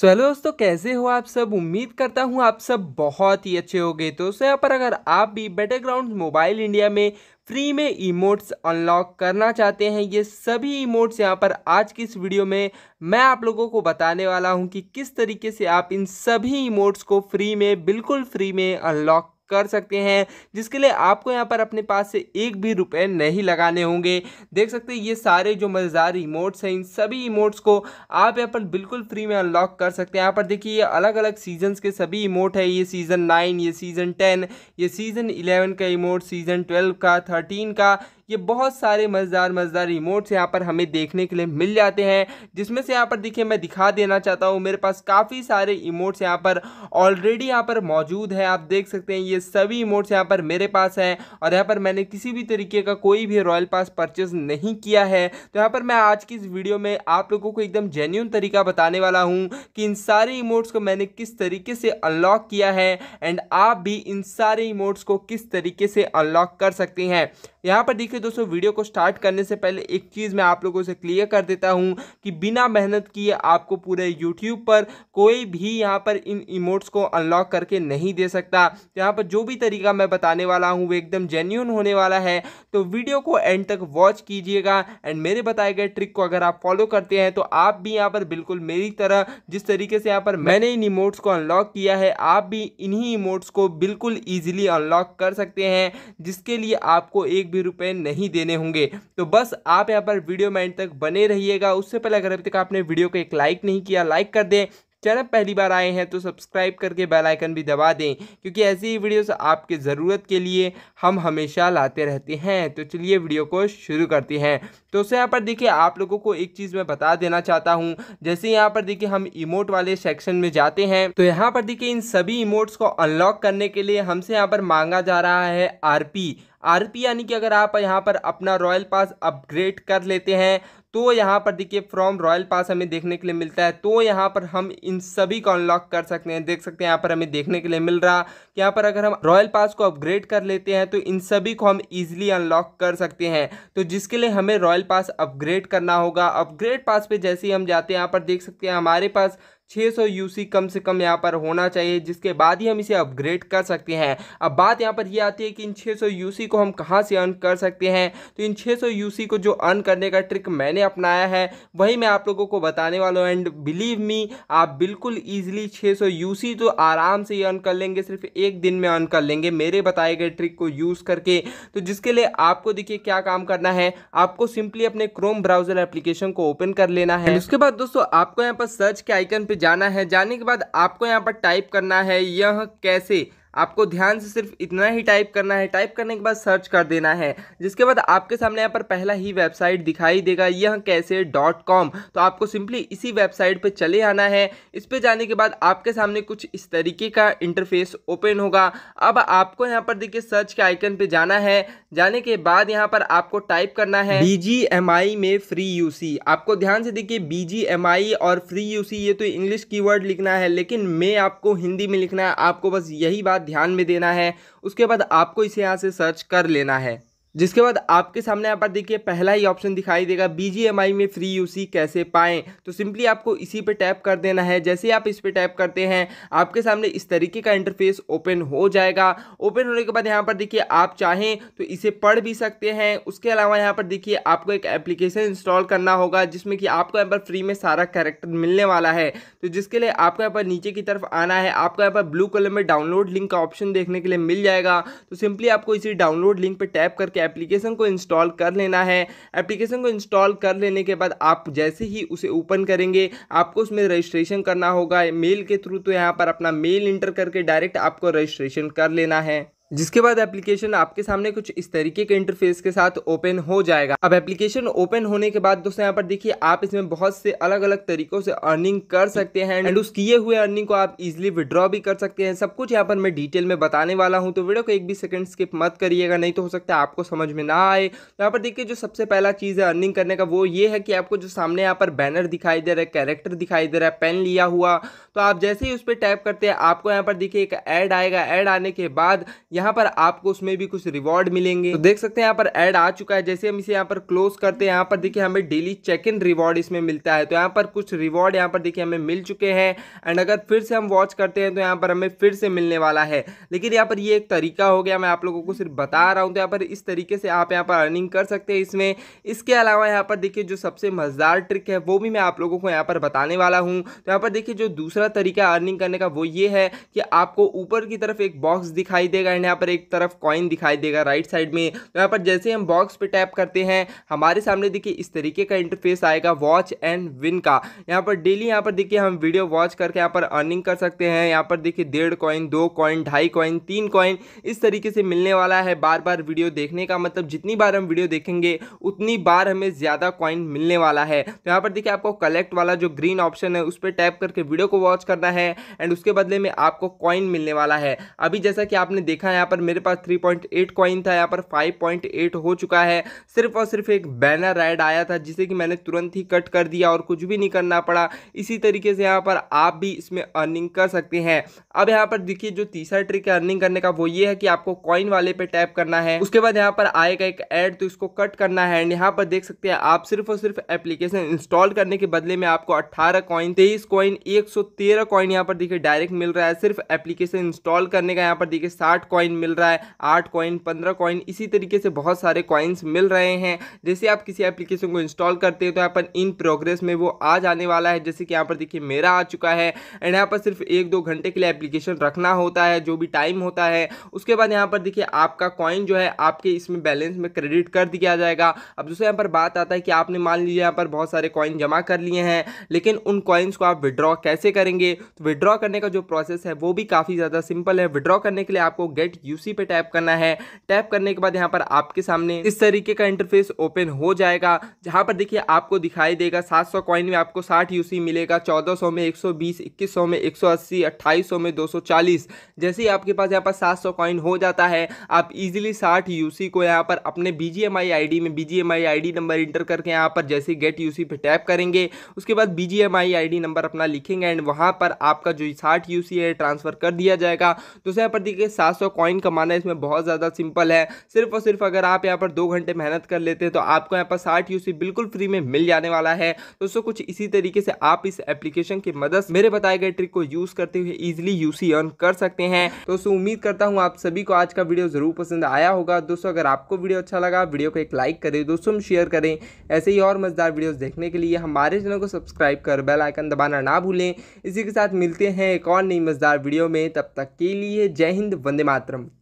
so hello दोस्तों कैसे हो आप सब उम्मीद करता हूँ आप सब बहुत ही अच्छे हो गए तो यहाँ पर अगर आप भी बेटर ग्राउंड मोबाइल इंडिया में फ्री में इमोट्स अनलॉक करना चाहते हैं ये सभी इमोट्स यहाँ पर आज की इस वीडियो में मैं आप लोगों को बताने वाला हूँ कि किस तरीके से आप इन सभी इमोट्स को फ्री में बिल्कुल फ्री में अनलॉक कर सकते हैं जिसके लिए आपको यहाँ पर अपने पास से एक भी रुपए नहीं लगाने होंगे देख सकते हैं ये सारे जो मज़ेदार इमोट्स हैं इन सभी इमोट्स को आप यहाँ पर बिल्कुल फ्री में अनलॉक कर सकते हैं यहाँ पर देखिए ये अलग अलग सीजन्स के सभी इमोट है ये सीज़न नाइन ये सीज़न टेन ये सीज़न इलेवन का इमोट सीज़न ट्वेल्व का थर्टीन का ये बहुत सारे मज़ेदार मज़ेदार रिमोट्स यहाँ पर हमें देखने के लिए मिल जाते हैं जिसमें से यहाँ पर देखिए मैं दिखा देना चाहता हूँ मेरे पास काफ़ी सारे इमोट्स यहाँ पर ऑलरेडी यहाँ पर मौजूद है आप देख सकते हैं ये सभी इमोट्स यहाँ पर मेरे पास हैं और यहाँ पर मैंने किसी भी तरीके का कोई भी रॉयल पास परचेज नहीं किया है तो यहाँ पर मैं आज की इस वीडियो में आप लोगों को एकदम जेन्यून तरीका बताने वाला हूँ कि इन सारे इमोट्स को मैंने किस तरीके से अनलॉक किया है एंड आप भी इन सारे इमोट्स को किस तरीके से अनलॉक कर सकते हैं यहाँ पर देखिए दोस्तों वीडियो को स्टार्ट करने से पहले एक चीज़ मैं आप लोगों से क्लियर कर देता हूँ कि बिना मेहनत किए आपको पूरे यूट्यूब पर कोई भी यहाँ पर इन इमोट्स को अनलॉक करके नहीं दे सकता यहाँ पर जो भी तरीका मैं बताने वाला हूँ वो एकदम जेन्यून होने वाला है तो वीडियो को एंड तक वॉच कीजिएगा एंड मेरे बताए गए ट्रिक को अगर आप फॉलो करते हैं तो आप भी यहाँ पर बिल्कुल मेरी तरह जिस तरीके से यहाँ पर मैंने इन इमोट्स को अनलॉक किया है आप भी इन्हीं इमोट्स को बिल्कुल ईजिली अनलॉक कर सकते हैं जिसके लिए आपको एक भी रुपए नहीं देने होंगे तो बस आप यहाँ पर वीडियो में एंड तक बने रहिएगा उससे पहले अगर अभी तक आपने वीडियो को एक लाइक नहीं किया लाइक कर दें चैनल पहली बार आए हैं तो सब्सक्राइब करके बेल आइकन भी दबा दें क्योंकि ऐसी ही वीडियोस आपके ज़रूरत के लिए हम हमेशा लाते रहते हैं तो चलिए वीडियो को शुरू करते हैं तो उससे यहाँ पर देखिए आप लोगों को एक चीज़ मैं बता देना चाहता हूँ जैसे यहाँ पर देखिए हम इमोट वाले सेक्शन में जाते हैं तो यहाँ पर देखिए इन सभी इमोट्स को अनलॉक करने के लिए हमसे यहाँ पर मांगा जा रहा है आर आरपी यानी कि अगर आप यहाँ पर अपना रॉयल पास अपग्रेड कर लेते हैं तो यहाँ पर देखिए फ्रॉम रॉयल पास हमें देखने के लिए मिलता है तो यहाँ पर हम इन सभी को अनलॉक कर सकते हैं देख सकते हैं यहाँ पर हमें देखने के लिए मिल रहा कि यहाँ पर अगर हम रॉयल पास को अपग्रेड कर लेते हैं तो इन सभी को हम ईजिली अनलॉक कर सकते हैं तो जिसके लिए हमें रॉयल पास अपग्रेड करना होगा अपग्रेड पास पर जैसे ही हम जाते हैं यहाँ पर देख सकते हैं हमारे पास 600 यूसी कम से कम यहाँ पर होना चाहिए जिसके बाद ही हम इसे अपग्रेड कर सकते हैं अब बात यहाँ पर ये यह आती है कि इन 600 यूसी को हम कहाँ से अर्न कर सकते हैं तो इन 600 यूसी को जो अर्न करने का ट्रिक मैंने अपनाया है वही मैं आप लोगों को बताने वाला हूँ एंड बिलीव मी आप बिल्कुल ईजिली 600 सी तो आराम से ही अर्न कर लेंगे सिर्फ एक दिन में अर्न कर लेंगे मेरे बताए गए ट्रिक को यूज़ करके तो जिसके लिए आपको देखिए क्या काम करना है आपको सिंपली अपने क्रोम ब्राउजर एप्लीकेशन को ओपन कर लेना है उसके बाद दोस्तों आपको यहाँ पर सर्च के आइकन पर पे जाना है जाने के बाद आपको यहाँ पर टाइप करना है यह कैसे आपको ध्यान से सिर्फ इतना ही टाइप करना है टाइप करने के बाद सर्च कर देना है जिसके बाद आपके सामने यहाँ पर पहला ही वेबसाइट दिखाई देगा यह कैसे डॉट कॉम तो आपको सिंपली इसी वेबसाइट पर चले आना है इस पर जाने के बाद आपके सामने कुछ इस तरीके का इंटरफेस ओपन होगा अब आपको यहाँ पर देखिए सर्च के आइकन पर जाना है जाने के बाद यहाँ पर आपको टाइप करना है बी में फ्री यू आपको ध्यान से देखिए बी और फ्री यू ये तो इंग्लिश की लिखना है लेकिन मैं आपको हिंदी में लिखना है आपको बस यही बात ध्यान में देना है उसके बाद आपको इसे यहाँ से सर्च कर लेना है जिसके बाद आपके सामने यहाँ पर देखिए पहला ही ऑप्शन दिखाई देगा बी में फ्री यूसी कैसे पाएं तो सिंपली आपको इसी पर टैप कर देना है जैसे ही आप इस पर टैप करते हैं आपके सामने इस तरीके का इंटरफेस ओपन हो जाएगा ओपन होने के बाद यहाँ पर देखिए आप चाहें तो इसे पढ़ भी सकते हैं उसके अलावा यहाँ पर देखिए आपको एक एप्लीकेशन इंस्टॉल करना होगा जिसमें कि आपको यहाँ पर फ्री में सारा कैरेक्टर मिलने वाला है तो जिसके लिए आपको यहाँ पर नीचे की तरफ आना है आपको यहाँ पर ब्लू कलर में डाउनलोड लिंक का ऑप्शन देखने के लिए मिल जाएगा तो सिंपली आपको इसी डाउनलोड लिंक पर टैप करके एप्लीकेशन को इंस्टॉल कर लेना है एप्लीकेशन को इंस्टॉल कर लेने के बाद आप जैसे ही उसे ओपन करेंगे आपको उसमें रजिस्ट्रेशन करना होगा मेल के थ्रू तो यहाँ पर अपना मेल इंटर करके डायरेक्ट आपको रजिस्ट्रेशन कर लेना है जिसके बाद एप्लीकेशन आपके सामने कुछ इस तरीके के इंटरफेस के साथ ओपन हो जाएगा अब एप्लीकेशन ओपन होने के बाद दोस्तों यहाँ पर देखिए आप इसमें बहुत से अलग अलग तरीकों से अर्निंग कर सकते हैं एंड उस किए हुए अर्निंग को आप इजिली विड्रॉ भी कर सकते हैं सब कुछ यहाँ पर मैं डिटेल में बताने वाला हूँ तो वीडियो को एक भी सेकंड स्किप मत करिएगा नहीं तो हो सकता है आपको समझ में ना आए तो यहाँ पर देखिए जो सबसे पहला चीज़ है अर्निंग करने का वो ये है कि आपको जो सामने यहाँ पर बैनर दिखाई दे रहा है कैरेक्टर दिखाई दे रहा है पेन लिया हुआ तो आप जैसे ही उस पर टैप करते हैं आपको यहाँ पर देखिए एक ऐड आएगा ऐड आने के बाद यहाँ यहाँ पर आपको उसमें भी कुछ रिवॉर्ड मिलेंगे तो देख सकते हैं यहाँ पर एड आ चुका है जैसे हम इसे यहाँ पर क्लोज करते हैं यहाँ पर देखिए हमें डेली चेक इन रिवॉर्ड इसमें मिलता है तो यहाँ पर कुछ रिवॉर्ड यहाँ पर देखिए हमें मिल चुके हैं एंड अगर फिर से हम वॉच करते हैं तो यहाँ पर हमें फिर से मिलने वाला है लेकिन यहाँ पर ये एक तरीका हो गया मैं आप लोगों को सिर्फ बता रहा हूँ तो यहाँ पर इस तरीके से आप यहाँ पर अर्निंग कर सकते हैं इसमें इसके अलावा यहाँ पर देखिए जो सबसे मज़ेदार ट्रिक है वो भी मैं आप लोगों को यहाँ पर बताने वाला हूँ तो यहाँ पर देखिए जो दूसरा तरीका अर्निंग करने का वो ये है कि आपको ऊपर की तरफ एक बॉक्स दिखाई देगा एंड यहाँ पर एक तरफ कॉइन दिखाई देगा राइट साइड में तो यहाँ पर जैसे हम बॉक्स पे टैप करते हैं हमारे सामने देखिए इस तरीके का इंटरफेस आएगा वॉच एंड विन का यहाँ पर डेली यहाँ पर देखिए हम वीडियो वॉच करके यहाँ पर अर्निंग कर सकते हैं यहाँ पर देखिए डेढ़ कॉइन दो कॉइन ढाई कॉइन तीन कॉइन इस तरीके से मिलने वाला है बार बार वीडियो देखने का मतलब जितनी बार हम वीडियो देखेंगे उतनी बार हमें ज़्यादा कॉइन मिलने वाला है तो यहाँ पर देखिए आपको कलेक्ट वाला जो ग्रीन ऑप्शन है उस पर टैप करके वीडियो को वॉच करना है एंड उसके बदले में आपको कॉइन मिलने वाला है अभी जैसा कि आपने देखा यहाँ पर मेरे पास 3.8 कॉइन था यहाँ पर 5.8 हो चुका है सिर्फ और सिर्फ एक बैनर ऐड आया था जिसे कि मैंने तुरंत ही कट कर दिया और कुछ भी नहीं करना पड़ा इसी तरीके से यहाँ पर आप भी इसमें अर्निंग कर सकते हैं अब यहाँ पर देखिए जो तीसरा ट्रिक है अर्निंग करने का वो ये है कि आपको कॉइन वाले पे टैप करना है उसके बाद यहाँ पर आएगा एक ऐड तो इसको कट करना है एंड यहाँ पर देख सकते हैं आप सिर्फ और सिर्फ एप्लीकेशन इंस्टॉल करने के बदले में आपको अट्ठारह कॉइन तेईस कॉइन एक सौ तेरह कॉइन यहाँ पर देखिए डायरेक्ट मिल रहा है सिर्फ एप्लीकेशन इंस्टॉल करने का यहाँ पर देखिए साठ कॉइन कॉइन मिल रहा है आठ कॉइन पंद्रह कॉइन इसी तरीके से बहुत सारे कॉइन्स मिल रहे हैं जैसे आप किसी एप्लीकेशन को इंस्टॉल करते हैं तो यहाँ पर इन प्रोग्रेस में वो आ जाने वाला है जैसे कि यहाँ पर देखिए मेरा आ चुका है एंड यहाँ पर सिर्फ एक दो घंटे के लिए एप्लीकेशन रखना होता है जो भी टाइम होता है उसके बाद यहाँ पर देखिए आपका कॉइन जो है आपके इसमें बैलेंस में क्रेडिट कर दिया जाएगा अब दूसरे यहाँ पर बात आता है कि आपने मान लीजिए यहाँ पर बहुत सारे कॉइन जमा कर लिए हैं लेकिन उन कॉइन्स को आप विड्रॉ कैसे करेंगे तो विड्रॉ करने का जो प्रोसेस है वो भी काफ़ी ज़्यादा सिंपल है विड्रॉ करने के लिए आपको गेट डायरेक्ट यूसी पे टैप करना है टैप करने के बाद यहाँ पर आपके सामने इस तरीके का इंटरफेस ओपन हो जाएगा जहां पर देखिए आपको दिखाई देगा 700 कॉइन में आपको 60 यूसी मिलेगा 1400 में 120 2100 में 180 2800 में 240 जैसे ही आपके पास यहाँ पर 700 कॉइन हो जाता है आप इजीली 60 यूसी को यहाँ पर अपने बीजीएमआई आईडी में बीजीएमआई आईडी नंबर इंटर करके यहाँ पर जैसे गेट यूसी पे टैप करेंगे उसके बाद बीजीएमआई आईडी नंबर अपना लिखेंगे एंड वहाँ पर आपका जो साठ यूसी है ट्रांसफर कर दिया जाएगा तो यहाँ पर देखिए 700 कॉइन कॉइन कमाना इसमें बहुत ज़्यादा सिंपल है सिर्फ और सिर्फ अगर आप यहाँ पर दो घंटे मेहनत कर लेते हैं तो आपको यहाँ पर साठ यूसी बिल्कुल फ्री में मिल जाने वाला है दोस्तों कुछ इसी तरीके से आप इस एप्लीकेशन की मदद से मेरे बताए गए ट्रिक को यूज़ करते हुए ईजिली यूसी अर्न कर सकते हैं दोस्तों उम्मीद करता हूँ आप सभी को आज का वीडियो ज़रूर पसंद आया होगा दोस्तों अगर आपको वीडियो अच्छा लगा वीडियो को एक लाइक करें दोस्तों में शेयर करें ऐसे ही और मज़ेदार वीडियोस देखने के लिए हमारे चैनल को सब्सक्राइब कर बेल आइकन दबाना ना भूलें इसी के साथ मिलते हैं एक और नई मज़ेदार वीडियो में तब तक के लिए जय हिंद वंदे मातरम മാത്രം